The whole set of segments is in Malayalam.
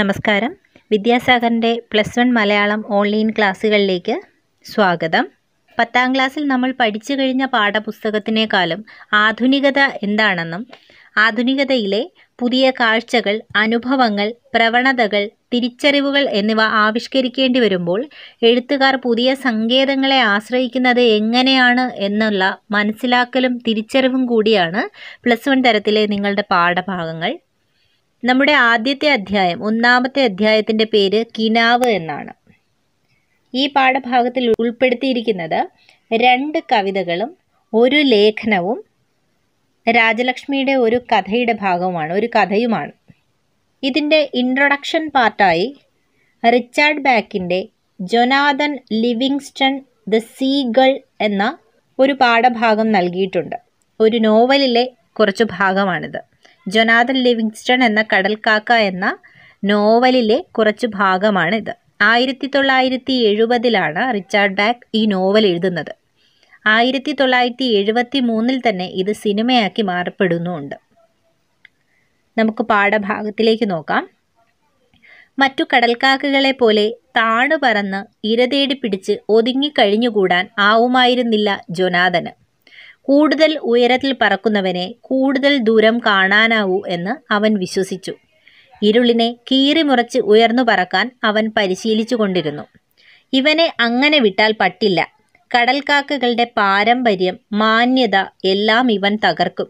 നമസ്കാരം വിദ്യാസാഗറിൻ്റെ പ്ലസ് വൺ മലയാളം ഓൺലൈൻ ക്ലാസ്സുകളിലേക്ക് സ്വാഗതം പത്താം ക്ലാസ്സിൽ നമ്മൾ പഠിച്ചു കഴിഞ്ഞ പാഠപുസ്തകത്തിനേക്കാളും ആധുനികത എന്താണെന്നും ആധുനികതയിലെ പുതിയ കാഴ്ചകൾ അനുഭവങ്ങൾ പ്രവണതകൾ തിരിച്ചറിവുകൾ എന്നിവ ആവിഷ്കരിക്കേണ്ടി വരുമ്പോൾ എഴുത്തുകാർ പുതിയ സങ്കേതങ്ങളെ ആശ്രയിക്കുന്നത് എങ്ങനെയാണ് എന്നുള്ള മനസ്സിലാക്കലും തിരിച്ചറിവും കൂടിയാണ് പ്ലസ് വൺ തരത്തിലെ നിങ്ങളുടെ പാഠഭാഗങ്ങൾ നമ്മുടെ ആദ്യത്തെ അധ്യായം ഒന്നാമത്തെ അധ്യായത്തിൻ്റെ പേര് കിനാവ് എന്നാണ് ഈ പാഠഭാഗത്തിൽ ഉൾപ്പെടുത്തിയിരിക്കുന്നത് രണ്ട് കവിതകളും ഒരു ലേഖനവും രാജലക്ഷ്മിയുടെ ഒരു കഥയുടെ ഭാഗവുമാണ് ഒരു കഥയുമാണ് ഇതിൻ്റെ ഇൻട്രൊഡക്ഷൻ പാർട്ടായി റിച്ചാർഡ് ബാക്കിൻ്റെ ജൊനാഥൻ ലിവിങ്സ്റ്റൺ ദ സീഗൾ എന്ന ഒരു പാഠഭാഗം നൽകിയിട്ടുണ്ട് ഒരു നോവലിലെ കുറച്ച് ഭാഗമാണിത് ജൊനാഥൻ ലിവിങ്സ്റ്റൺ എന്ന കടൽക്കാക്ക എന്ന നോവലിലെ കുറച്ചു ഭാഗമാണ് ഇത് ആയിരത്തി തൊള്ളായിരത്തി എഴുപതിലാണ് റിച്ചാർഡ് ബാക്ക് ഈ നോവൽ എഴുതുന്നത് ആയിരത്തി തൊള്ളായിരത്തി എഴുപത്തി മൂന്നിൽ തന്നെ ഇത് സിനിമയാക്കി മാറപ്പെടുന്നുണ്ട് നമുക്ക് പാഠഭാഗത്തിലേക്ക് നോക്കാം മറ്റു കടൽക്കാക്കകളെ പോലെ താണു പറന്ന് ഇരതേടി പിടിച്ച് ഒതുങ്ങിക്കഴിഞ്ഞുകൂടാൻ ആവുമായിരുന്നില്ല ജൊനാഥന് കൂടുതൽ ഉയരത്തിൽ പറക്കുന്നവനെ കൂടുതൽ ദൂരം കാണാനാവൂ എന്ന് അവൻ വിശ്വസിച്ചു ഇരുളിനെ കീറിമുറച്ച് ഉയർന്നു പറക്കാൻ അവൻ പരിശീലിച്ചു കൊണ്ടിരുന്നു ഇവനെ അങ്ങനെ വിട്ടാൽ പറ്റില്ല കടൽക്കാക്കകളുടെ പാരമ്പര്യം മാന്യത എല്ലാം ഇവൻ തകർക്കും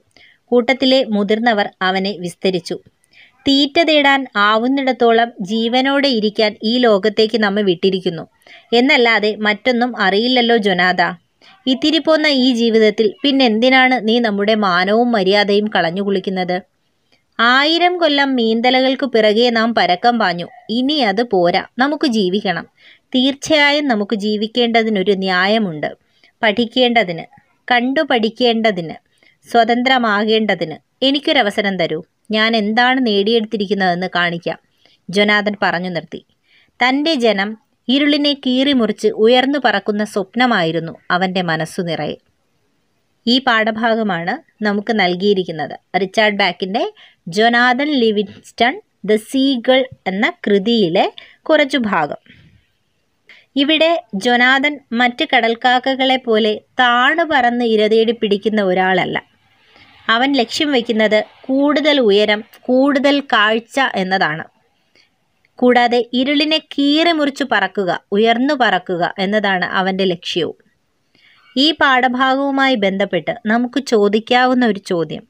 കൂട്ടത്തിലെ മുതിർന്നവർ അവനെ വിസ്തരിച്ചു തീറ്റ തേടാൻ ആവുന്നിടത്തോളം ജീവനോടെ ഇരിക്കാൻ ഈ ലോകത്തേക്ക് നമ്മെ വിട്ടിരിക്കുന്നു എന്നല്ലാതെ മറ്റൊന്നും അറിയില്ലല്ലോ ജൊനാദ ഇത്തിരിപ്പോന്ന ഈ ജീവിതത്തിൽ പിന്നെന്തിനാണ് നീ നമ്മുടെ മാനവും മര്യാദയും കളഞ്ഞു കുളിക്കുന്നത് ആയിരം കൊല്ലം മീന്തലകൾക്ക് പിറകെ നാം പരക്കം പാഞ്ഞു ഇനി അത് പോരാ നമുക്ക് ജീവിക്കണം തീർച്ചയായും നമുക്ക് ജീവിക്കേണ്ടതിനൊരു ന്യായമുണ്ട് പഠിക്കേണ്ടതിന് കണ്ടു പഠിക്കേണ്ടതിന് സ്വതന്ത്രമാകേണ്ടതിന് എനിക്കൊരവസരം തരൂ ഞാൻ എന്താണ് നേടിയെടുത്തിരിക്കുന്നതെന്ന് കാണിക്കാം ജൊനാഥൻ പറഞ്ഞു നിർത്തി തൻ്റെ ജനം ഇരുളിനെ കീറിമുറിച്ച് ഉയർന്നു പറക്കുന്ന സ്വപ്നമായിരുന്നു അവൻ്റെ മനസ്സു നിറയെ ഈ പാഠഭാഗമാണ് നമുക്ക് നൽകിയിരിക്കുന്നത് റിച്ചാർഡ് ബാക്കിൻ്റെ ജൊനാദൻ ലിവിൻസ്റ്റൺ ദ സീഗൾ എന്ന കൃതിയിലെ കുറച്ചു ഭാഗം ഇവിടെ ജൊനാദൻ മറ്റ് കടൽക്കാക്കകളെ പോലെ താണു പറന്ന് ഇരതേടി പിടിക്കുന്ന ഒരാളല്ല അവൻ ലക്ഷ്യം വയ്ക്കുന്നത് കൂടുതൽ ഉയരം കൂടുതൽ കാഴ്ച എന്നതാണ് കൂടാതെ ഇരുളിനെ കീറി മുറിച്ചു പറക്കുക ഉയർന്നു പറക്കുക എന്നതാണ് അവൻ്റെ ലക്ഷ്യവും ഈ പാഠഭാഗവുമായി ബന്ധപ്പെട്ട് നമുക്ക് ചോദിക്കാവുന്ന ഒരു ചോദ്യം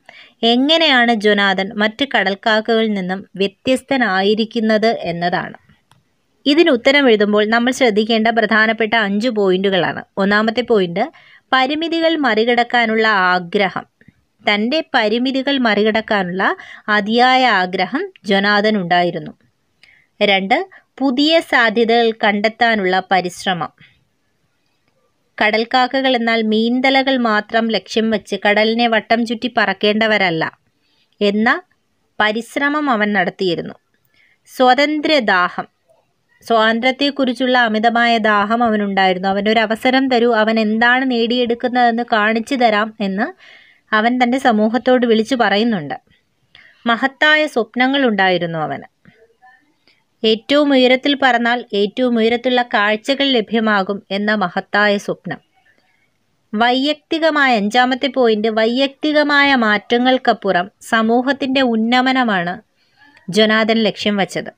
എങ്ങനെയാണ് ജൊനാഥൻ മറ്റ് കടൽക്കാക്കകളിൽ നിന്നും വ്യത്യസ്തനായിരിക്കുന്നത് എന്നതാണ് ഇതിന് ഉത്തരം എഴുതുമ്പോൾ നമ്മൾ ശ്രദ്ധിക്കേണ്ട പ്രധാനപ്പെട്ട അഞ്ച് പോയിന്റുകളാണ് ഒന്നാമത്തെ പോയിന്റ് പരിമിതികൾ മറികടക്കാനുള്ള ആഗ്രഹം തൻ്റെ പരിമിതികൾ മറികടക്കാനുള്ള അതിയായ ആഗ്രഹം ജൊനാഥൻ ഉണ്ടായിരുന്നു രണ്ട് പുതിയ സാധ്യതകൾ കണ്ടെത്താനുള്ള പരിശ്രമം കടൽക്കാക്കകൾ എന്നാൽ മീൻതലകൾ മാത്രം ലക്ഷ്യം വെച്ച് കടലിനെ വട്ടം ചുറ്റി പറക്കേണ്ടവരല്ല എന്ന പരിശ്രമം അവൻ നടത്തിയിരുന്നു സ്വതന്ത്രദാഹം സ്വാതന്ത്ര്യത്തെക്കുറിച്ചുള്ള അമിതമായ ദാഹം അവനുണ്ടായിരുന്നു അവനൊരു അവസരം തരൂ അവൻ എന്താണ് നേടിയെടുക്കുന്നതെന്ന് കാണിച്ചു തരാം എന്ന് അവൻ തൻ്റെ സമൂഹത്തോട് വിളിച്ചു പറയുന്നുണ്ട് മഹത്തായ സ്വപ്നങ്ങളുണ്ടായിരുന്നു അവന് ഏറ്റവും ഉയരത്തിൽ പറന്നാൽ ഏറ്റവും ഉയരത്തുള്ള കാഴ്ചകൾ ലഭ്യമാകും എന്ന മഹത്തായ സ്വപ്നം വൈയക്തികമായ അഞ്ചാമത്തെ പോയിന്റ് വൈയക്തികമായ മാറ്റങ്ങൾക്കപ്പുറം സമൂഹത്തിൻ്റെ ഉന്നമനമാണ് ജൊനാഥൻ ലക്ഷ്യം വച്ചത്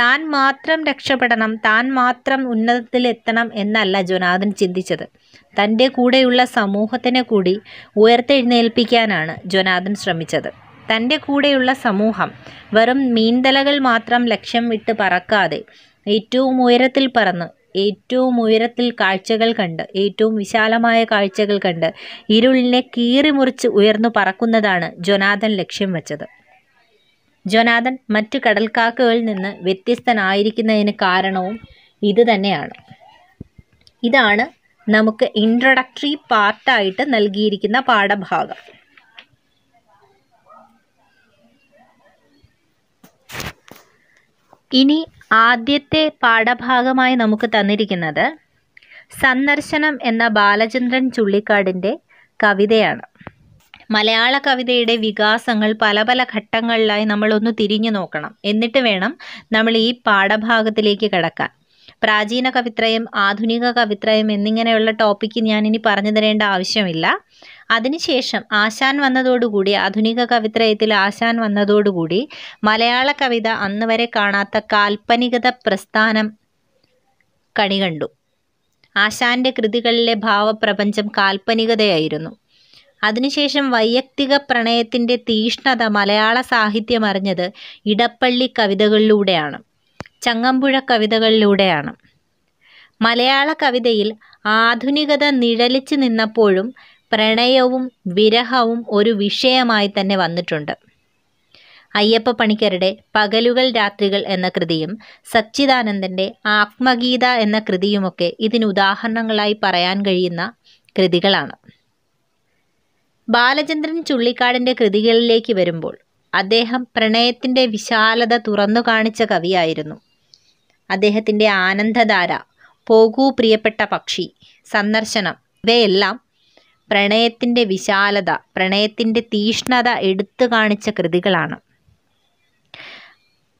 താൻ മാത്രം രക്ഷപ്പെടണം താൻ മാത്രം എത്തണം എന്നല്ല ജൊനാഥൻ ചിന്തിച്ചത് തൻ്റെ കൂടെയുള്ള സമൂഹത്തിനെ കൂടി ഉയർത്തെഴുന്നേൽപ്പിക്കാനാണ് ജൊനാഥൻ ശ്രമിച്ചത് തൻ്റെ കൂടെയുള്ള സമൂഹം വെറും മീൻതലകൾ മാത്രം ലക്ഷ്യം വിട്ട് പറക്കാതെ ഏറ്റവും ഉയരത്തിൽ പറന്ന് ഏറ്റവും ഉയരത്തിൽ കാഴ്ചകൾ കണ്ട് ഏറ്റവും വിശാലമായ കാഴ്ചകൾ കണ്ട് ഇരുളിനെ കീറിമുറിച്ച് ഉയർന്നു പറക്കുന്നതാണ് ജൊനാദൻ ലക്ഷ്യം വെച്ചത് ജൊനാദൻ മറ്റു കടൽക്കാക്കകളിൽ നിന്ന് വ്യത്യസ്തനായിരിക്കുന്നതിന് കാരണവും ഇത് തന്നെയാണ് ഇതാണ് നമുക്ക് ഇൻട്രൊഡക്ടറി പാർട്ടായിട്ട് നൽകിയിരിക്കുന്ന പാഠഭാഗം ഇനി ആദ്യത്തെ പാഠഭാഗമായി നമുക്ക് തന്നിരിക്കുന്നത് സന്ദർശനം എന്ന ബാലചന്ദ്രൻ ചുള്ളിക്കാടിൻ്റെ കവിതയാണ് മലയാള കവിതയുടെ വികാസങ്ങൾ പല പല ഘട്ടങ്ങളിലായി നമ്മളൊന്ന് തിരിഞ്ഞു നോക്കണം എന്നിട്ട് വേണം നമ്മൾ ഈ പാഠഭാഗത്തിലേക്ക് കിടക്കാൻ പ്രാചീന കവിത്രയം ആധുനിക കവിത്രയം എന്നിങ്ങനെയുള്ള ടോപ്പിക്ക് ഞാൻ ഇനി പറഞ്ഞു തരേണ്ട ആവശ്യമില്ല അതിനുശേഷം ആശാൻ വന്നതോടുകൂടി ആധുനിക കവിത്രയത്തിൽ ആശാൻ വന്നതോടുകൂടി മലയാള കവിത അന്ന് വരെ കാണാത്ത കാൽപ്പനികത പ്രസ്ഥാനം കണികണ്ടു ആശാന്റെ കൃതികളിലെ ഭാവപ്രപഞ്ചം കാൽപ്പനികതയായിരുന്നു അതിനുശേഷം വൈയക്തിക പ്രണയത്തിൻ്റെ തീഷ്ണത മലയാള സാഹിത്യം അറിഞ്ഞത് ഇടപ്പള്ളി കവിതകളിലൂടെയാണ് ചങ്ങമ്പുഴ കവിതകളിലൂടെയാണ് മലയാള കവിതയിൽ ആധുനികത നിഴലിച്ചു നിന്നപ്പോഴും പ്രണയവും വിരഹവും ഒരു വിഷയമായി തന്നെ വന്നിട്ടുണ്ട് അയ്യപ്പ പണിക്കരുടെ പകലുകൾ രാത്രികൾ എന്ന കൃതിയും സച്ചിദാനന്ദൻ്റെ ആത്മഗീത എന്ന കൃതിയുമൊക്കെ ഇതിന് ഉദാഹരണങ്ങളായി പറയാൻ കഴിയുന്ന കൃതികളാണ് ബാലചന്ദ്രൻ ചുള്ളിക്കാടിൻ്റെ കൃതികളിലേക്ക് വരുമ്പോൾ അദ്ദേഹം പ്രണയത്തിൻ്റെ വിശാലത തുറന്നു കാണിച്ച കവിയായിരുന്നു അദ്ദേഹത്തിൻ്റെ ആനന്ദധാര പോകൂ പ്രിയപ്പെട്ട പക്ഷി സന്ദർശനം ഇവയെല്ലാം പ്രണയത്തിൻ്റെ വിശാലത പ്രണയത്തിൻ്റെ തീഷ്ണത എടുത്തു കാണിച്ച കൃതികളാണ്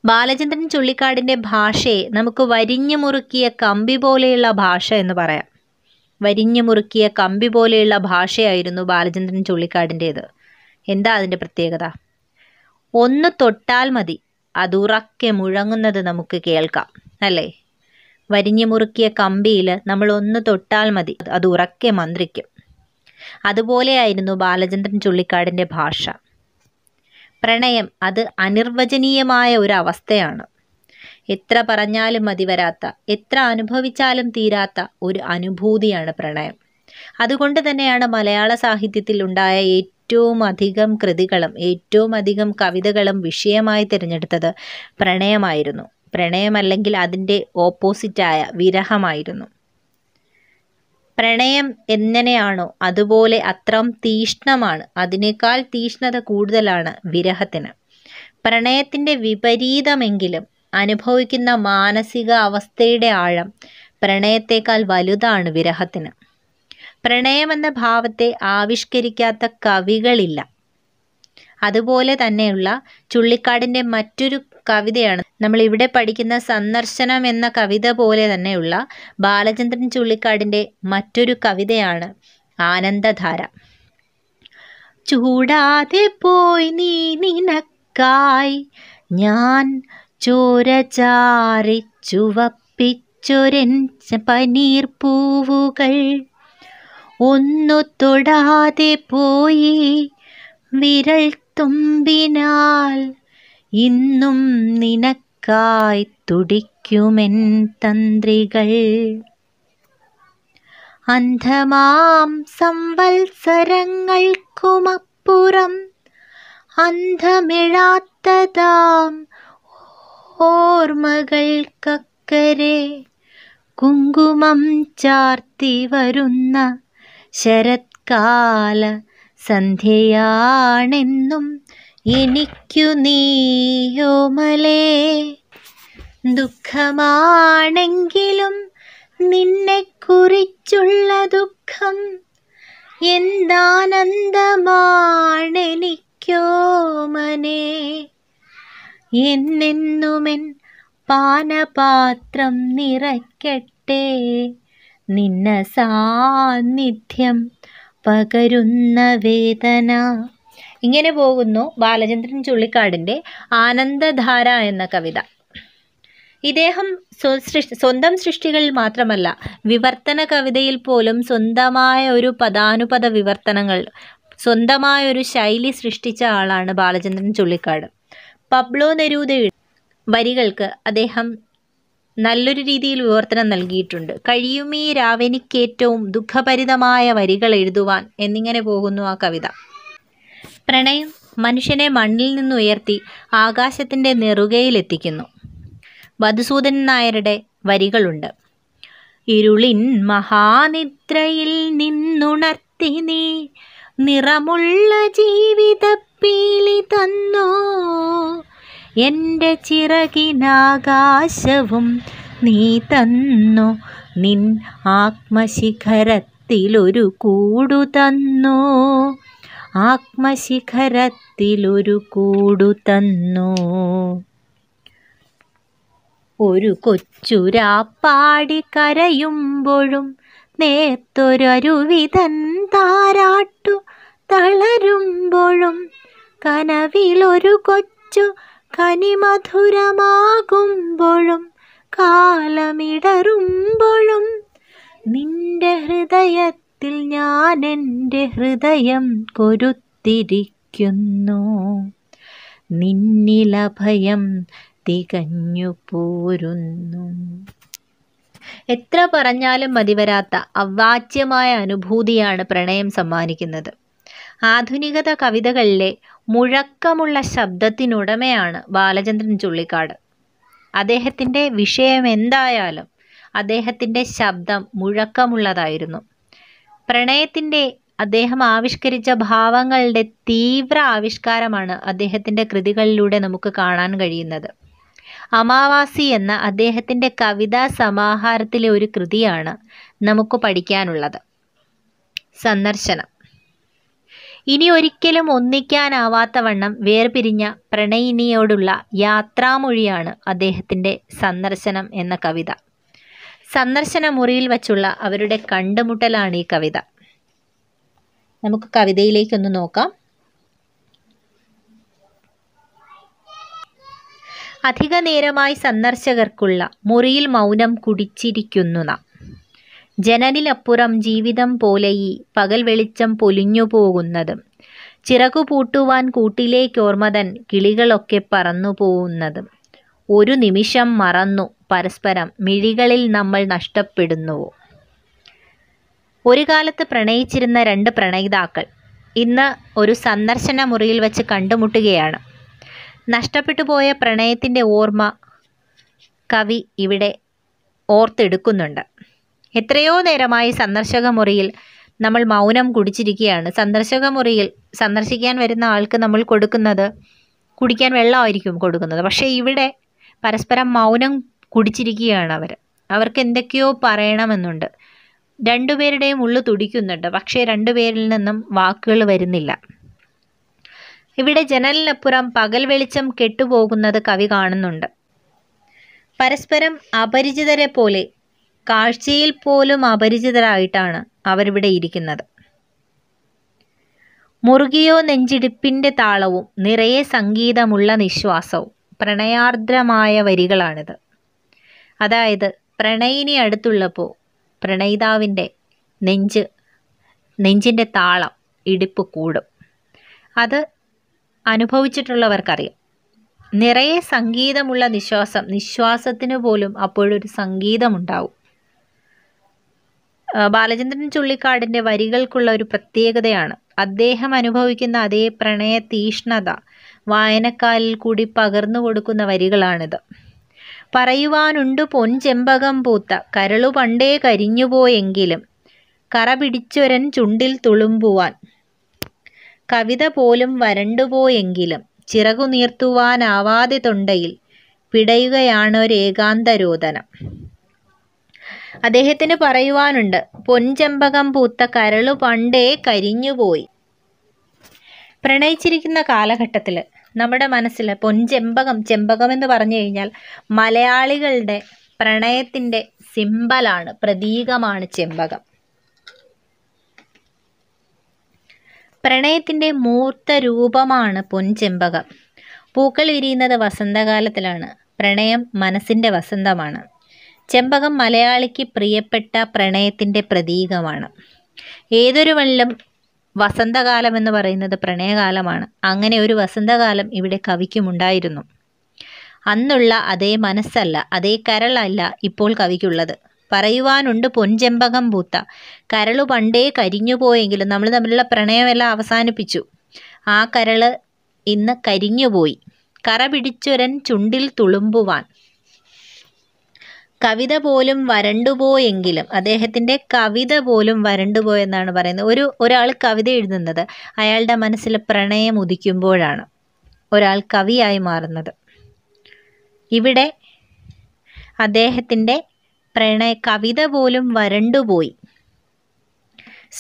ബാലചന്ദ്രൻ ചുള്ളിക്കാടിൻ്റെ ഭാഷയെ നമുക്ക് വരിഞ്ഞു മുറുക്കിയ കമ്പി പോലെയുള്ള ഭാഷ എന്ന് പറയാം വരിഞ്ഞു മുറുക്കിയ കമ്പി പോലെയുള്ള ഭാഷയായിരുന്നു ബാലചന്ദ്രൻ ചുള്ളിക്കാടിൻ്റേത് എന്താ അതിൻ്റെ പ്രത്യേകത ഒന്ന് തൊട്ടാൽ മതി അതുറക്കെ മുഴങ്ങുന്നത് നമുക്ക് കേൾക്കാം അല്ലേ വരിഞ്ഞു മുറുക്കിയ കമ്പിയിൽ നമ്മൾ ഒന്ന് തൊട്ടാൽ മതി അത് ഉറക്കെ മന്ത്രിക്കും അതുപോലെയായിരുന്നു ബാലചന്ദ്രൻ ചുള്ളിക്കാടിൻ്റെ ഭാഷ പ്രണയം അത് അനിർവചനീയമായ ഒരു അവസ്ഥയാണ് എത്ര പറഞ്ഞാലും മതി വരാത്ത എത്ര അനുഭവിച്ചാലും തീരാത്ത ഒരു അനുഭൂതിയാണ് പ്രണയം അതുകൊണ്ട് തന്നെയാണ് മലയാള സാഹിത്യത്തിൽ ഉണ്ടായ ഏറ്റവും അധികം കൃതികളും ഏറ്റവും അധികം കവിതകളും വിഷയമായി തിരഞ്ഞെടുത്തത് പ്രണയമായിരുന്നു പ്രണയമല്ലെങ്കിൽ അതിൻ്റെ ഓപ്പോസിറ്റായ വിരഹമായിരുന്നു പ്രണയം എങ്ങനെയാണോ അതുപോലെ അത്രം തീഷ്ണമാണ് അതിനേക്കാൾ തീഷ്ണത കൂടുതലാണ് വിരഹത്തിന് പ്രണയത്തിൻ്റെ വിപരീതമെങ്കിലും അനുഭവിക്കുന്ന മാനസിക അവസ്ഥയുടെ ആഴം പ്രണയത്തേക്കാൾ വലുതാണ് വിരഹത്തിന് പ്രണയമെന്ന ഭാവത്തെ ആവിഷ്കരിക്കാത്ത കവികളില്ല അതുപോലെ തന്നെയുള്ള ചുള്ളിക്കാടിൻ്റെ മറ്റൊരു കവിതയാണ് നമ്മൾ ഇവിടെ പഠിക്കുന്ന സന്ദർശനം എന്ന കവിത പോലെ തന്നെയുള്ള ബാലചന്ദ്രൻ ചുള്ളിക്കാടിന്റെ മറ്റൊരു കവിതയാണ് ആനന്ദധാര ചൂടാതെ പോയി നീ നിനക്കായി ഞാൻ ചോര ചാറി ചുവപ്പിച്ചൊരൻ പനീർ പൂവുകൾ ഒന്നു തൊടാതെ പോയി വിരൽ തുമ്പിനാൽ ഇന്നും നിനക്കായി തുടിക്കുമെൻ തന്ത്രികൾ അന്ധമാം സംവത്സരങ്ങൾക്കുമപ്പുറം അന്ധമിഴാത്തതാം ഓർമ്മകൾക്കക്കരെ കുങ്കുമം ചാർത്തി വരുന്ന ശരത്കാല സന്ധ്യയാണെന്നും എനിക്കു നീയോമലേ ദുഃഖമാണെങ്കിലും നിന്നെക്കുറിച്ചുള്ള ദുഃഖം എന്താനന്ദമാണെനിക്കോ മനേ എന്നെന്നുമെൻ പാനപാത്രം നിറയ്ക്കട്ടെ നിന്ന സാന്നിധ്യം പകരുന്ന വേദന ഇങ്ങനെ പോകുന്നു ബാലചന്ദ്രൻ ചുള്ളിക്കാടിൻ്റെ ആനന്ദധാര എന്ന കവിത ഇദ്ദേഹം സ്വന്തം സൃഷ്ടികളിൽ മാത്രമല്ല വിവർത്തന കവിതയിൽ പോലും സ്വന്തമായ ഒരു പദാനുപദ വിവർത്തനങ്ങൾ സ്വന്തമായ ഒരു ശൈലി സൃഷ്ടിച്ച ആളാണ് ബാലചന്ദ്രൻ ചുള്ളിക്കാട് പബ്ലോ നെരൂദയുടെ വരികൾക്ക് അദ്ദേഹം നല്ലൊരു രീതിയിൽ വിവർത്തനം നൽകിയിട്ടുണ്ട് കഴിയുമീ രാവനിക്കേറ്റവും ദുഃഖഭരിതമായ വരികൾ എഴുതുവാൻ എന്നിങ്ങനെ പോകുന്നു ആ കവിത പ്രണയം മനുഷ്യനെ മണ്ണിൽ നിന്നുയർത്തി ആകാശത്തിൻ്റെ നെറുകയിലെത്തിക്കുന്നു മധുസൂദൻ നായരുടെ വരികളുണ്ട് ഇരുളിൻ മഹാനിദ്രയിൽ നിന്നുണർത്തി നീ നിറമുള്ള ജീവിത പീലി തന്നോ എൻ്റെ ചിറകിനാകാശവും നീ തന്നു നിൻ ആത്മശിഖരത്തിലൊരു കൂടു തന്നു ആത്മശിഖരത്തിലൊരു കൂടു തന്നു ഒരു കൊച്ചുരാപ്പാടി കരയുമ്പോഴും തൻ താരാട്ടു തളരുമ്പോഴും കനവിലൊരു കൊച്ചു കനിമധുരമാകുമ്പോഴും കാലമിടറുമ്പോഴും നിന്റെ ഹൃദയത്തിൽ ഹൃദയത്തിൽ ഞാൻ എൻ്റെ ഹൃദയം കൊരുത്തിരിക്കുന്നു നിന്നിലഭയം തികഞ്ഞു പോരുന്നു എത്ര പറഞ്ഞാലും മതിവരാത്ത അവാച്യമായ അനുഭൂതിയാണ് പ്രണയം സമ്മാനിക്കുന്നത് ആധുനികത കവിതകളിലെ മുഴക്കമുള്ള ശബ്ദത്തിനുടമയാണ് ബാലചന്ദ്രൻ ചുള്ളിക്കാട് അദ്ദേഹത്തിൻ്റെ വിഷയം എന്തായാലും അദ്ദേഹത്തിൻ്റെ ശബ്ദം മുഴക്കമുള്ളതായിരുന്നു പ്രണയത്തിൻ്റെ അദ്ദേഹം ആവിഷ്കരിച്ച ഭാവങ്ങളുടെ തീവ്ര ആവിഷ്കാരമാണ് അദ്ദേഹത്തിൻ്റെ കൃതികളിലൂടെ നമുക്ക് കാണാൻ കഴിയുന്നത് അമാവാസി എന്ന അദ്ദേഹത്തിൻ്റെ കവിതാ സമാഹാരത്തിലെ ഒരു കൃതിയാണ് നമുക്ക് പഠിക്കാനുള്ളത് സന്ദർശനം ഇനി ഒരിക്കലും വണ്ണം വേർപിരിഞ്ഞ പ്രണയിനിയോടുള്ള യാത്രാമൊഴിയാണ് അദ്ദേഹത്തിൻ്റെ സന്ദർശനം എന്ന കവിത സന്ദർശന മുറിയിൽ വച്ചുള്ള അവരുടെ കണ്ടുമുട്ടലാണ് ഈ കവിത നമുക്ക് കവിതയിലേക്കൊന്ന് നോക്കാം അധിക നേരമായി സന്ദർശകർക്കുള്ള മുറിയിൽ മൗനം കുടിച്ചിരിക്കുന്നു നാം ജനലിലപ്പുറം ജീവിതം പോലെ ഈ പകൽ വെളിച്ചം പൊലിഞ്ഞു പോകുന്നതും പൂട്ടുവാൻ കൂട്ടിലേക്കോർമ്മതൻ കിളികളൊക്കെ പറന്നു പോകുന്നതും ഒരു നിമിഷം മറന്നു പരസ്പരം മിഴികളിൽ നമ്മൾ നഷ്ടപ്പെടുന്നുവോ ഒരു കാലത്ത് പ്രണയിച്ചിരുന്ന രണ്ട് പ്രണയിതാക്കൾ ഇന്ന് ഒരു സന്ദർശന മുറിയിൽ വെച്ച് കണ്ടുമുട്ടുകയാണ് നഷ്ടപ്പെട്ടു പോയ പ്രണയത്തിൻ്റെ ഓർമ്മ കവി ഇവിടെ ഓർത്തെടുക്കുന്നുണ്ട് എത്രയോ നേരമായി സന്ദർശക മുറിയിൽ നമ്മൾ മൗനം കുടിച്ചിരിക്കുകയാണ് സന്ദർശക മുറിയിൽ സന്ദർശിക്കാൻ വരുന്ന ആൾക്ക് നമ്മൾ കൊടുക്കുന്നത് കുടിക്കാൻ വെള്ളമായിരിക്കും കൊടുക്കുന്നത് പക്ഷേ ഇവിടെ പരസ്പരം മൗനം കുടിച്ചിരിക്കുകയാണ് അവർ അവർക്ക് എന്തൊക്കെയോ പറയണമെന്നുണ്ട് രണ്ടുപേരുടെയും ഉള്ളു തുടിക്കുന്നുണ്ട് പക്ഷേ രണ്ടുപേരിൽ നിന്നും വാക്കുകൾ വരുന്നില്ല ഇവിടെ ജനലിനപ്പുറം പകൽ വെളിച്ചം കെട്ടുപോകുന്നത് കവി കാണുന്നുണ്ട് പരസ്പരം അപരിചിതരെ പോലെ കാഴ്ചയിൽ പോലും അപരിചിതരായിട്ടാണ് അവരിവിടെ ഇരിക്കുന്നത് മുറുകിയോ നെഞ്ചിടിപ്പിൻ്റെ താളവും നിറയെ സംഗീതമുള്ള നിശ്വാസവും പ്രണയാർദ്രമായ വരികളാണിത് അതായത് പ്രണയിനി അടുത്തുള്ളപ്പോൾ പ്രണയിതാവിൻ്റെ നെഞ്ച് നെഞ്ചിൻ്റെ താളം ഇടിപ്പ് കൂടും അത് അനുഭവിച്ചിട്ടുള്ളവർക്കറിയാം നിറയെ സംഗീതമുള്ള നിശ്വാസം നിശ്വാസത്തിന് പോലും അപ്പോഴൊരു സംഗീതമുണ്ടാവും ബാലചന്ദ്രൻ ചുള്ളിക്കാടിൻ്റെ വരികൾക്കുള്ള ഒരു പ്രത്യേകതയാണ് അദ്ദേഹം അനുഭവിക്കുന്ന അതേ പ്രണയ തീഷ്ണത വായനക്കാലിൽ കൂടി പകർന്നു കൊടുക്കുന്ന വരികളാണിത് പറയുവാനുണ്ട് പൊൻചെമ്പകം പൂത്ത കരളു പണ്ടേ കരിഞ്ഞുപോയെങ്കിലും കറ പിടിച്ചൊരൻ ചുണ്ടിൽ തുളുമ്പുവാൻ കവിത പോലും വരണ്ടുപോയെങ്കിലും ചിറകു നീർത്തുവാനാവാതെ തൊണ്ടയിൽ പിടയുകയാണ് ഒരു ഏകാന്തരോദനം അദ്ദേഹത്തിന് പറയുവാനുണ്ട് പൊൻചെമ്പകം പൂത്ത കരളു പണ്ടേ കരിഞ്ഞുപോയി പ്രണയിച്ചിരിക്കുന്ന കാലഘട്ടത്തിൽ നമ്മുടെ മനസ്സിൽ പൊൻചെമ്പകം ചെമ്പകം എന്ന് പറഞ്ഞു കഴിഞ്ഞാൽ മലയാളികളുടെ പ്രണയത്തിൻ്റെ സിമ്പലാണ് പ്രതീകമാണ് ചെമ്പകം പ്രണയത്തിൻ്റെ മൂർത്ത രൂപമാണ് പൊൻചെമ്പകം പൂക്കൾ വിരിയുന്നത് വസന്തകാലത്തിലാണ് പ്രണയം മനസ്സിൻ്റെ വസന്തമാണ് ചെമ്പകം മലയാളിക്ക് പ്രിയപ്പെട്ട പ്രണയത്തിൻ്റെ പ്രതീകമാണ് വണ്ണിലും വസന്തകാലം എന്ന് പറയുന്നത് പ്രണയകാലമാണ് അങ്ങനെ ഒരു വസന്തകാലം ഇവിടെ കവിക്കുമുണ്ടായിരുന്നു അന്നുള്ള അതേ മനസ്സല്ല അതേ കരളല്ല ഇപ്പോൾ കവിക്കുള്ളത് പറയുവാനുണ്ട് പൊൻചെമ്പകം പൂത്ത കരള് പണ്ടേ കരിഞ്ഞുപോയെങ്കിലും നമ്മൾ തമ്മിലുള്ള പ്രണയമെല്ലാം അവസാനിപ്പിച്ചു ആ കരള് ഇന്ന് കരിഞ്ഞുപോയി കറ പിടിച്ചൊരൻ ചുണ്ടിൽ തുളുമ്പുവാൻ കവിത പോലും വരണ്ടുപോയെങ്കിലും അദ്ദേഹത്തിൻ്റെ കവിത പോലും വരണ്ടുപോയെന്നാണ് പറയുന്നത് ഒരു ഒരാൾ കവിത എഴുതുന്നത് അയാളുടെ മനസ്സിൽ പ്രണയം ഉദിക്കുമ്പോഴാണ് ഒരാൾ കവിയായി മാറുന്നത് ഇവിടെ അദ്ദേഹത്തിൻ്റെ പ്രണയ കവിത പോലും വരണ്ടുപോയി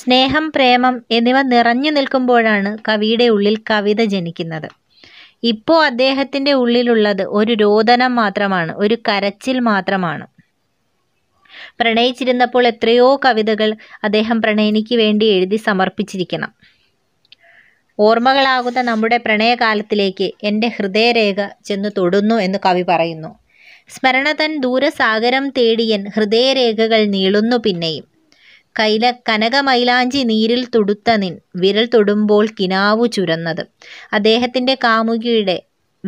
സ്നേഹം പ്രേമം എന്നിവ നിറഞ്ഞു നിൽക്കുമ്പോഴാണ് കവിയുടെ ഉള്ളിൽ കവിത ജനിക്കുന്നത് ഇപ്പോൾ അദ്ദേഹത്തിൻ്റെ ഉള്ളിലുള്ളത് ഒരു രോദനം മാത്രമാണ് ഒരു കരച്ചിൽ മാത്രമാണ് പ്രണയിച്ചിരുന്നപ്പോൾ എത്രയോ കവിതകൾ അദ്ദേഹം പ്രണയിനിക്ക് വേണ്ടി എഴുതി സമർപ്പിച്ചിരിക്കണം ഓർമ്മകളാകുന്ന നമ്മുടെ പ്രണയകാലത്തിലേക്ക് എൻ്റെ ഹൃദയരേഖ ചെന്ന് തൊടുന്നു എന്ന് കവി പറയുന്നു സ്മരണ തൻ ദൂരസാഗരം തേടിയൻ ഹൃദയരേഖകൾ നീളുന്നു പിന്നെയും കൈല കനകമൈലാഞ്ചി നീരിൽ തൊടുത്ത നിൻ വിരൽ തൊടുമ്പോൾ കിനാവു ചുരന്നത് അദ്ദേഹത്തിൻ്റെ കാമുകിയുടെ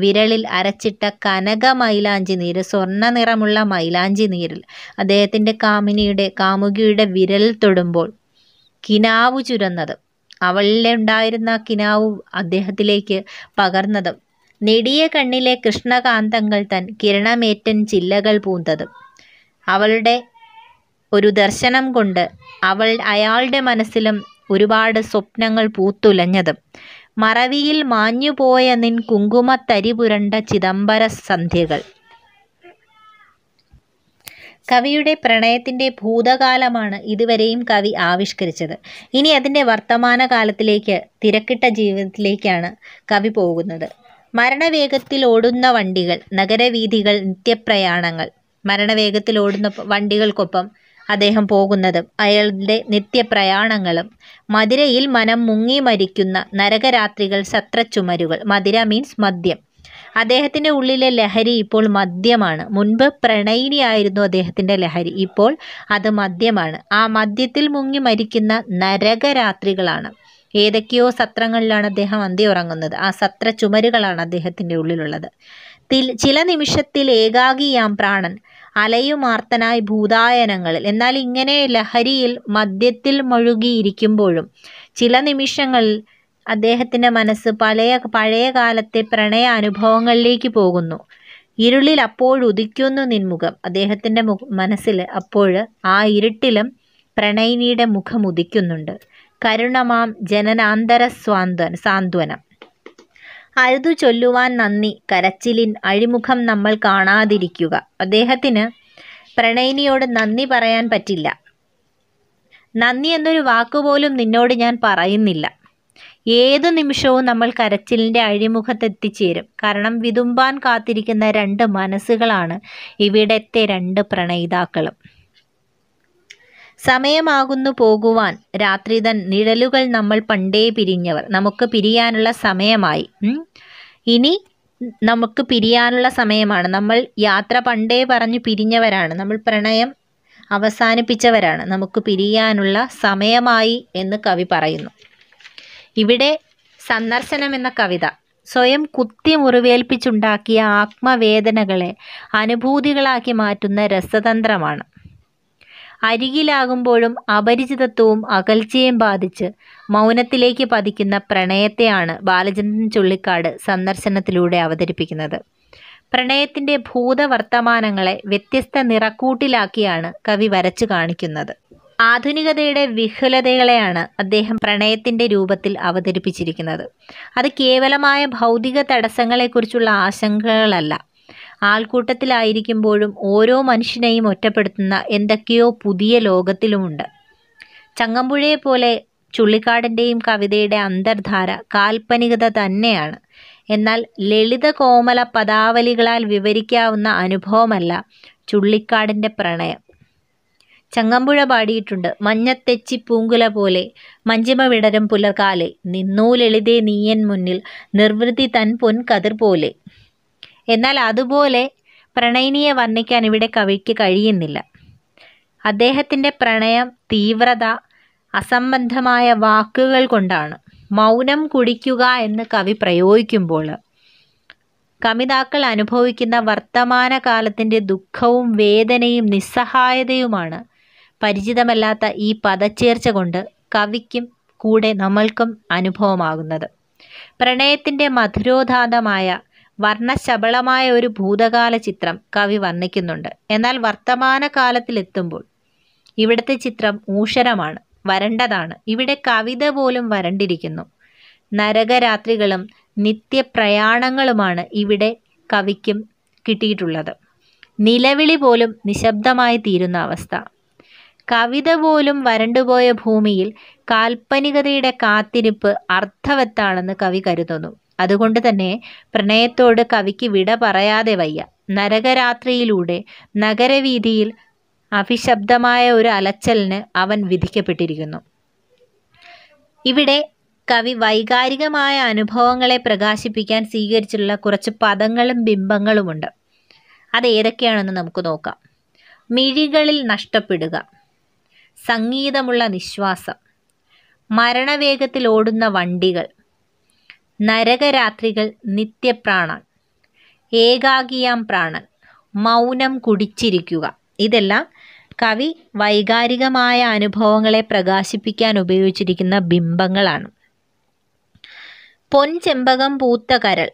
വിരളിൽ അരച്ചിട്ട കനക മൈലാഞ്ചി നീര് സ്വർണ്ണ നിറമുള്ള മൈലാഞ്ചി നീരിൽ അദ്ദേഹത്തിൻ്റെ കാമിനിയുടെ കാമുകിയുടെ വിരൽ തൊടുമ്പോൾ കിനാവ് ചുരന്നതും അവളിലുണ്ടായിരുന്ന കിനാവ് അദ്ദേഹത്തിലേക്ക് പകർന്നതും നെടിയ കണ്ണിലെ കൃഷ്ണകാന്തങ്ങൾ തൻ കിരണമേറ്റൻ ചില്ലകൾ പൂന്തതും അവളുടെ ഒരു ദർശനം കൊണ്ട് അവൾ അയാളുടെ മനസ്സിലും ഒരുപാട് സ്വപ്നങ്ങൾ പൂത്തുലഞ്ഞതും മറവിയിൽ മാഞ്ഞുപോയ നിൻ ചിദംബര സന്ധ്യകൾ കവിയുടെ പ്രണയത്തിൻ്റെ ഭൂതകാലമാണ് ഇതുവരെയും കവി ആവിഷ്കരിച്ചത് ഇനി അതിൻ്റെ വർത്തമാനകാലത്തിലേക്ക് തിരക്കിട്ട ജീവിതത്തിലേക്കാണ് കവി പോകുന്നത് മരണവേഗത്തിൽ ഓടുന്ന വണ്ടികൾ നഗരവീഥികൾ നിത്യപ്രയാണങ്ങൾ മരണവേഗത്തിൽ ഓടുന്ന വണ്ടികൾക്കൊപ്പം അദ്ദേഹം പോകുന്നത് അയാളുടെ നിത്യപ്രയാണങ്ങളും മധുരയിൽ മനം മുങ്ങി മരിക്കുന്ന നരകരാത്രികൾ സത്രച്ചുമരുകൾ മധുര മീൻസ് മദ്യം അദ്ദേഹത്തിൻ്റെ ഉള്ളിലെ ലഹരി ഇപ്പോൾ മദ്യമാണ് മുൻപ് പ്രണയിനിയായിരുന്നു അദ്ദേഹത്തിൻ്റെ ലഹരി ഇപ്പോൾ അത് മദ്യമാണ് ആ മദ്യത്തിൽ മുങ്ങി മരിക്കുന്ന നരകരാത്രികളാണ് ഏതൊക്കെയോ സത്രങ്ങളിലാണ് അദ്ദേഹം അന്തി ഉറങ്ങുന്നത് ആ സത്ര ചുമരുകളാണ് അദ്ദേഹത്തിൻ്റെ ഉള്ളിലുള്ളത് ചില നിമിഷത്തിൽ ഏകാകിയാം പ്രാണൻ അലയുമാർത്തനായി ഭൂതായനങ്ങളിൽ എന്നാൽ ഇങ്ങനെ ലഹരിയിൽ മദ്യത്തിൽ മുഴുകിയിരിക്കുമ്പോഴും ചില നിമിഷങ്ങളിൽ അദ്ദേഹത്തിൻ്റെ മനസ്സ് പഴയ പഴയ കാലത്തെ പ്രണയ അനുഭവങ്ങളിലേക്ക് പോകുന്നു ഇരുളിൽ അപ്പോഴുദിക്കുന്നു നിൻമുഖം അദ്ദേഹത്തിൻ്റെ മനസ്സിൽ അപ്പോൾ ആ ഇരുട്ടിലും പ്രണയിനിയുടെ മുഖം ഉദിക്കുന്നുണ്ട് കരുണമാം ജനനാന്തര സ്വാന്തൻ സാന്ത്വനം അഴുതു ചൊല്ലുവാൻ നന്ദി കരച്ചിലിൻ അഴിമുഖം നമ്മൾ കാണാതിരിക്കുക അദ്ദേഹത്തിന് പ്രണയിനിയോട് നന്ദി പറയാൻ പറ്റില്ല നന്ദി എന്നൊരു വാക്കുപോലും നിന്നോട് ഞാൻ പറയുന്നില്ല ഏത് നിമിഷവും നമ്മൾ കരച്ചിലിൻ്റെ അഴിമുഖത്തെത്തിച്ചേരും കാരണം വിതുമ്പാൻ കാത്തിരിക്കുന്ന രണ്ട് മനസ്സുകളാണ് ഇവിടത്തെ രണ്ട് പ്രണയിതാക്കളും സമയമാകുന്നു പോകുവാൻ രാത്രിതൻ നിഴലുകൾ നമ്മൾ പണ്ടേ പിരിഞ്ഞവർ നമുക്ക് പിരിയാനുള്ള സമയമായി ഇനി നമുക്ക് പിരിയാനുള്ള സമയമാണ് നമ്മൾ യാത്ര പണ്ടേ പറഞ്ഞു പിരിഞ്ഞവരാണ് നമ്മൾ പ്രണയം അവസാനിപ്പിച്ചവരാണ് നമുക്ക് പിരിയാനുള്ള സമയമായി എന്ന് കവി പറയുന്നു ഇവിടെ സന്ദർശനം എന്ന കവിത സ്വയം കുത്തി മുറിവേൽപ്പിച്ചുണ്ടാക്കിയ ആത്മവേദനകളെ അനുഭൂതികളാക്കി മാറ്റുന്ന രസതന്ത്രമാണ് അരികിലാകുമ്പോഴും അപരിചിതത്വവും അകൽച്ചയും ബാധിച്ച് മൗനത്തിലേക്ക് പതിക്കുന്ന പ്രണയത്തെയാണ് ബാലചന്ദ്രൻ ചുള്ളിക്കാട് സന്ദർശനത്തിലൂടെ അവതരിപ്പിക്കുന്നത് പ്രണയത്തിൻ്റെ ഭൂതവർത്തമാനങ്ങളെ വ്യത്യസ്ത നിറക്കൂട്ടിലാക്കിയാണ് കവി വരച്ചു കാണിക്കുന്നത് ആധുനികതയുടെ വിഹുലതകളെയാണ് അദ്ദേഹം പ്രണയത്തിൻ്റെ രൂപത്തിൽ അവതരിപ്പിച്ചിരിക്കുന്നത് അത് കേവലമായ ഭൗതിക തടസ്സങ്ങളെക്കുറിച്ചുള്ള ആശങ്കകളല്ല ആൾക്കൂട്ടത്തിലായിരിക്കുമ്പോഴും ഓരോ മനുഷ്യനെയും ഒറ്റപ്പെടുത്തുന്ന എന്തൊക്കെയോ പുതിയ ലോകത്തിലുമുണ്ട് പോലെ ചുള്ളിക്കാടിൻ്റെയും കവിതയുടെ അന്തർധാര കാൽപ്പനികത തന്നെയാണ് എന്നാൽ ലളിത കോമല പദാവലികളാൽ വിവരിക്കാവുന്ന അനുഭവമല്ല ചുള്ളിക്കാടിൻ്റെ പ്രണയം ചങ്ങമ്പുഴ പാടിയിട്ടുണ്ട് മഞ്ഞത്തെച്ചി പൂങ്കുല പോലെ മഞ്ചിമ വിടരം പുലർകാലെ നിന്നൂ ലളിതേ നീയൻ മുന്നിൽ നിർവൃതി തൻ പൊൻ കതിർ പോലെ എന്നാൽ അതുപോലെ പ്രണയിനിയെ വർണ്ണിക്കാൻ ഇവിടെ കവിക്ക് കഴിയുന്നില്ല അദ്ദേഹത്തിൻ്റെ പ്രണയം തീവ്രത അസംബന്ധമായ വാക്കുകൾ കൊണ്ടാണ് മൗനം കുടിക്കുക എന്ന് കവി പ്രയോഗിക്കുമ്പോൾ കവിതാക്കൾ അനുഭവിക്കുന്ന കാലത്തിൻ്റെ ദുഃഖവും വേദനയും നിസ്സഹായതയുമാണ് പരിചിതമല്ലാത്ത ഈ പദച്ചേർച്ച കൊണ്ട് കവിക്കും കൂടെ നമ്മൾക്കും അനുഭവമാകുന്നത് പ്രണയത്തിൻ്റെ മധുരോധാതമായ വർണ്ണശബളമായ ഒരു ഭൂതകാല ചിത്രം കവി വർണ്ണിക്കുന്നുണ്ട് എന്നാൽ വർത്തമാന കാലത്തിലെത്തുമ്പോൾ ഇവിടുത്തെ ചിത്രം ഊഷരമാണ് വരണ്ടതാണ് ഇവിടെ കവിത പോലും വരണ്ടിരിക്കുന്നു നരകരാത്രികളും നിത്യപ്രയാണങ്ങളുമാണ് ഇവിടെ കവിക്കും കിട്ടിയിട്ടുള്ളത് നിലവിളി പോലും നിശബ്ദമായി തീരുന്ന അവസ്ഥ കവിത പോലും വരണ്ടുപോയ ഭൂമിയിൽ കാൽപ്പനികതയുടെ കാത്തിരിപ്പ് അർത്ഥവത്താണെന്ന് കവി കരുതുന്നു അതുകൊണ്ട് തന്നെ പ്രണയത്തോട് കവിക്ക് വിട പറയാതെ വയ്യ നരകരാത്രിയിലൂടെ നഗരവീതിയിൽ അഭിശബ്ദമായ ഒരു അലച്ചലിന് അവൻ വിധിക്കപ്പെട്ടിരിക്കുന്നു ഇവിടെ കവി വൈകാരികമായ അനുഭവങ്ങളെ പ്രകാശിപ്പിക്കാൻ സ്വീകരിച്ചിട്ടുള്ള കുറച്ച് പദങ്ങളും ബിംബങ്ങളുമുണ്ട് അത് ഏതൊക്കെയാണെന്ന് നമുക്ക് നോക്കാം മിഴികളിൽ നഷ്ടപ്പെടുക സംഗീതമുള്ള നിശ്വാസം മരണവേഗത്തിൽ ഓടുന്ന വണ്ടികൾ നരകരാത്രികൾ നിത്യപ്രാണൻ ഏകാകിയാം പ്രാണൻ മൗനം കുടിച്ചിരിക്കുക ഇതെല്ലാം കവി വൈകാരികമായ അനുഭവങ്ങളെ പ്രകാശിപ്പിക്കാൻ ഉപയോഗിച്ചിരിക്കുന്ന ബിംബങ്ങളാണ് പൊൻചെമ്പകം പൂത്ത കരൾ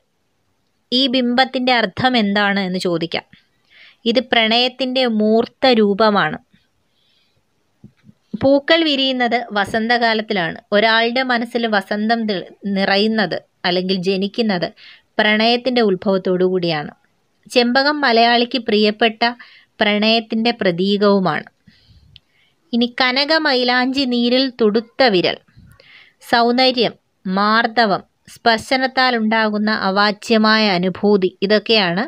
ഈ ബിംബത്തിൻ്റെ അർത്ഥം എന്താണ് എന്ന് ചോദിക്കാം ഇത് പ്രണയത്തിൻ്റെ മൂർത്ത രൂപമാണ് പൂക്കൾ വിരിയുന്നത് വസന്തകാലത്തിലാണ് ഒരാളുടെ മനസ്സിൽ വസന്തം നിറയുന്നത് അല്ലെങ്കിൽ ജനിക്കുന്നത് പ്രണയത്തിൻ്റെ ഉത്ഭവത്തോടുകൂടിയാണ് ചെമ്പകം മലയാളിക്ക് പ്രിയപ്പെട്ട പ്രണയത്തിൻ്റെ പ്രതീകവുമാണ് ഇനി കനക മൈലാഞ്ചി നീരിൽ തുടുത്ത വിരൽ സൗന്ദര്യം മാർദ്ദവം സ്പർശനത്താൽ ഉണ്ടാകുന്ന അവാച്യമായ അനുഭൂതി ഇതൊക്കെയാണ്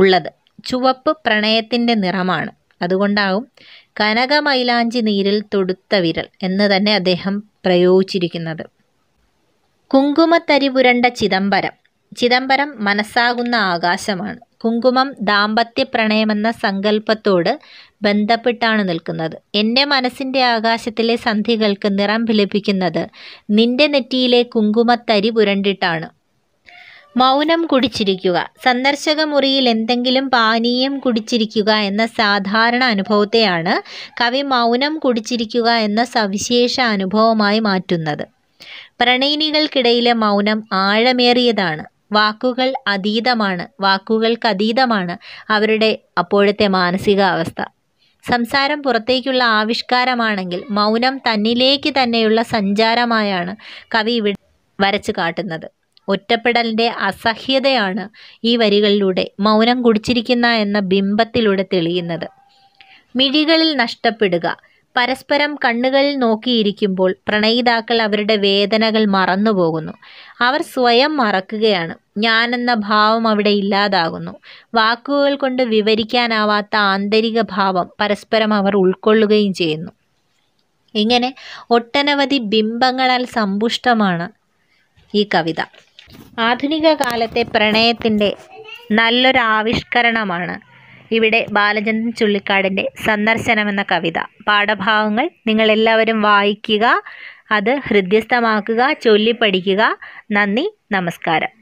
ഉള്ളത് ചുവപ്പ് പ്രണയത്തിൻ്റെ നിറമാണ് അതുകൊണ്ടാവും കനകമൈലാഞ്ചി നീരിൽ തൊടുത്ത വിരൽ എന്ന് തന്നെ അദ്ദേഹം പ്രയോഗിച്ചിരിക്കുന്നത് കുങ്കുമത്തരി പുരണ്ട ചിദംബരം ചിദംബരം മനസ്സാകുന്ന ആകാശമാണ് കുങ്കുമം ദാമ്പത്യ പ്രണയമെന്ന സങ്കല്പത്തോട് ബന്ധപ്പെട്ടാണ് നിൽക്കുന്നത് എൻ്റെ മനസ്സിൻ്റെ ആകാശത്തിലെ സന്ധികൾക്ക് നിറം ലഭിക്കുന്നത് നിന്റെ നെറ്റിയിലെ കുങ്കുമത്തരി പുരണ്ടിട്ടാണ് മൗനം കുടിച്ചിരിക്കുക സന്ദർശക മുറിയിൽ എന്തെങ്കിലും പാനീയം കുടിച്ചിരിക്കുക എന്ന സാധാരണ അനുഭവത്തെയാണ് കവി മൗനം കുടിച്ചിരിക്കുക എന്ന സവിശേഷ അനുഭവമായി മാറ്റുന്നത് പ്രണയിനികൾക്കിടയിലെ മൗനം ആഴമേറിയതാണ് വാക്കുകൾ അതീതമാണ് അതീതമാണ് അവരുടെ അപ്പോഴത്തെ മാനസികാവസ്ഥ സംസാരം പുറത്തേക്കുള്ള ആവിഷ്കാരമാണെങ്കിൽ മൗനം തന്നിലേക്ക് തന്നെയുള്ള സഞ്ചാരമായാണ് കവി ഇവിടെ വരച്ചു കാട്ടുന്നത് ഒറ്റപ്പെടലിൻ്റെ അസഹ്യതയാണ് ഈ വരികളിലൂടെ മൗനം കുടിച്ചിരിക്കുന്ന എന്ന ബിംബത്തിലൂടെ തെളിയുന്നത് മിഴികളിൽ നഷ്ടപ്പെടുക പരസ്പരം കണ്ണുകളിൽ നോക്കിയിരിക്കുമ്പോൾ പ്രണയിതാക്കൾ അവരുടെ വേദനകൾ മറന്നുപോകുന്നു അവർ സ്വയം മറക്കുകയാണ് ഞാനെന്ന ഭാവം അവിടെ ഇല്ലാതാകുന്നു വാക്കുകൾ കൊണ്ട് വിവരിക്കാനാവാത്ത ആന്തരിക ഭാവം പരസ്പരം അവർ ഉൾക്കൊള്ളുകയും ചെയ്യുന്നു ഇങ്ങനെ ഒട്ടനവധി ബിംബങ്ങളാൽ സമ്പുഷ്ടമാണ് ഈ കവിത ആധുനിക കാലത്തെ പ്രണയത്തിൻ്റെ നല്ലൊരാവിഷ്കരണമാണ് ഇവിടെ ബാലചന്ദ്രൻ ചുള്ളിക്കാടിൻ്റെ സന്ദർശനം എന്ന കവിത പാഠഭാഗങ്ങൾ നിങ്ങളെല്ലാവരും വായിക്കുക അത് ഹൃദ്യസ്ഥമാക്കുക ചൊല്ലിപ്പഠിക്കുക നന്ദി നമസ്കാരം